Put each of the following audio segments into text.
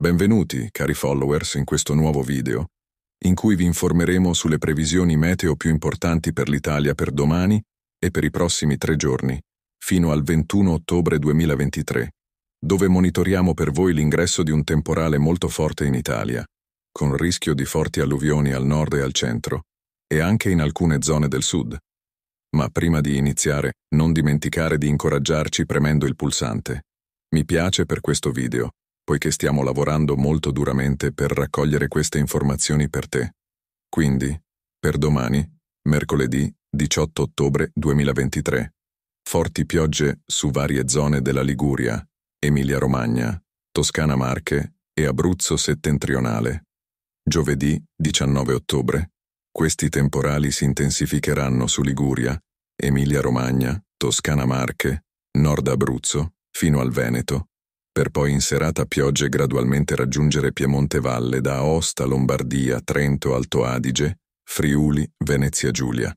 Benvenuti, cari followers, in questo nuovo video, in cui vi informeremo sulle previsioni meteo più importanti per l'Italia per domani e per i prossimi tre giorni, fino al 21 ottobre 2023, dove monitoriamo per voi l'ingresso di un temporale molto forte in Italia, con rischio di forti alluvioni al nord e al centro, e anche in alcune zone del sud. Ma prima di iniziare, non dimenticare di incoraggiarci premendo il pulsante. Mi piace per questo video poiché stiamo lavorando molto duramente per raccogliere queste informazioni per te. Quindi, per domani, mercoledì 18 ottobre 2023. Forti piogge su varie zone della Liguria, Emilia-Romagna, Toscana-Marche e Abruzzo settentrionale. Giovedì 19 ottobre. Questi temporali si intensificheranno su Liguria, Emilia-Romagna, Toscana-Marche, Nord Abruzzo, fino al Veneto, per poi in serata piogge gradualmente raggiungere Piemonte Valle da Aosta, Lombardia, Trento, Alto Adige, Friuli, Venezia Giulia.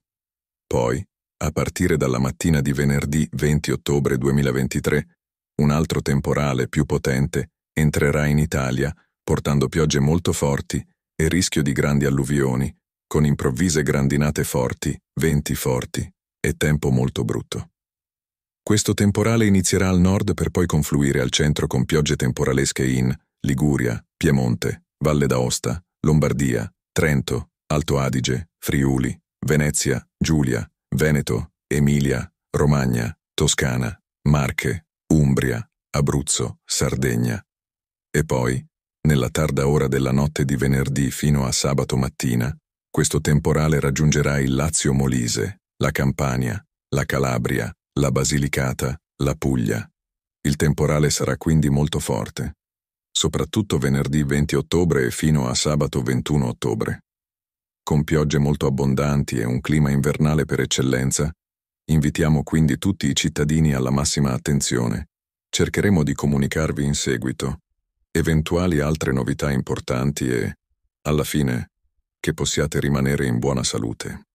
Poi, a partire dalla mattina di venerdì 20 ottobre 2023, un altro temporale più potente entrerà in Italia, portando piogge molto forti e rischio di grandi alluvioni, con improvvise grandinate forti, venti forti e tempo molto brutto. Questo temporale inizierà al nord per poi confluire al centro con piogge temporalesche in Liguria, Piemonte, Valle d'Aosta, Lombardia, Trento, Alto Adige, Friuli, Venezia, Giulia, Veneto, Emilia, Romagna, Toscana, Marche, Umbria, Abruzzo, Sardegna. E poi, nella tarda ora della notte di venerdì fino a sabato mattina, questo temporale raggiungerà il Lazio Molise, la Campania, la Calabria, la Basilicata, la Puglia. Il temporale sarà quindi molto forte, soprattutto venerdì 20 ottobre e fino a sabato 21 ottobre. Con piogge molto abbondanti e un clima invernale per eccellenza, invitiamo quindi tutti i cittadini alla massima attenzione. Cercheremo di comunicarvi in seguito eventuali altre novità importanti e, alla fine, che possiate rimanere in buona salute.